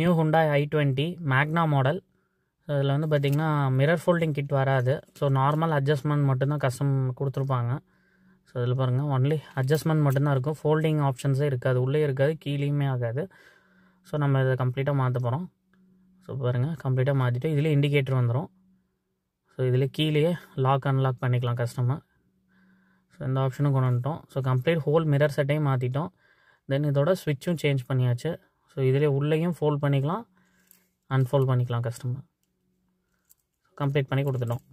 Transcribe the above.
new Hyundai I twenty Magna model so இதில் வந்து பார்த்திங்கன்னா மிரர் ஃபோல்டிங் கிட் வராது ஸோ நார்மல் அட்ஜஸ்ட்மெண்ட் மட்டும்தான் கஸ்டம் கொடுத்துருப்பாங்க ஸோ இதில் பாருங்கள் ஒன்லி அட்ஜஸ்ட்மெண்ட் மட்டும்தான் இருக்கும் ஃபோல்டிங் ஆப்ஷன்ஸே இருக்காது உள்ளே இருக்காது கீழேயுமே ஆகாது ஸோ நம்ம இதை கம்ப்ளீட்டாக மாற்ற போகிறோம் ஸோ பாருங்கள் கம்ப்ளீட்டாக மாற்றிட்டு இதிலே இண்டிகேட்டர் வந்துடும் ஸோ இதில் கீழேயே லாக் அன்லாக் பண்ணிக்கலாம் கஸ்டமர் ஸோ இந்த ஆப்ஷனும் கொண்டு வந்துட்டோம் ஸோ கம்ப்ளீட் ஹோல் மிரர் செட்டையும் மாற்றிட்டோம் தென் இதோட ஸ்விட்சும் சேஞ்ச் பண்ணியாச்சு ஸோ இதிலே உள்ளேயும் ஃபோல்ட் பண்ணிக்கலாம் அன்ஃபோல்ட் பண்ணிக்கலாம் கஸ்டமர் கம்ப்ளீட் பண்ணி கொடுத்துட்டோம்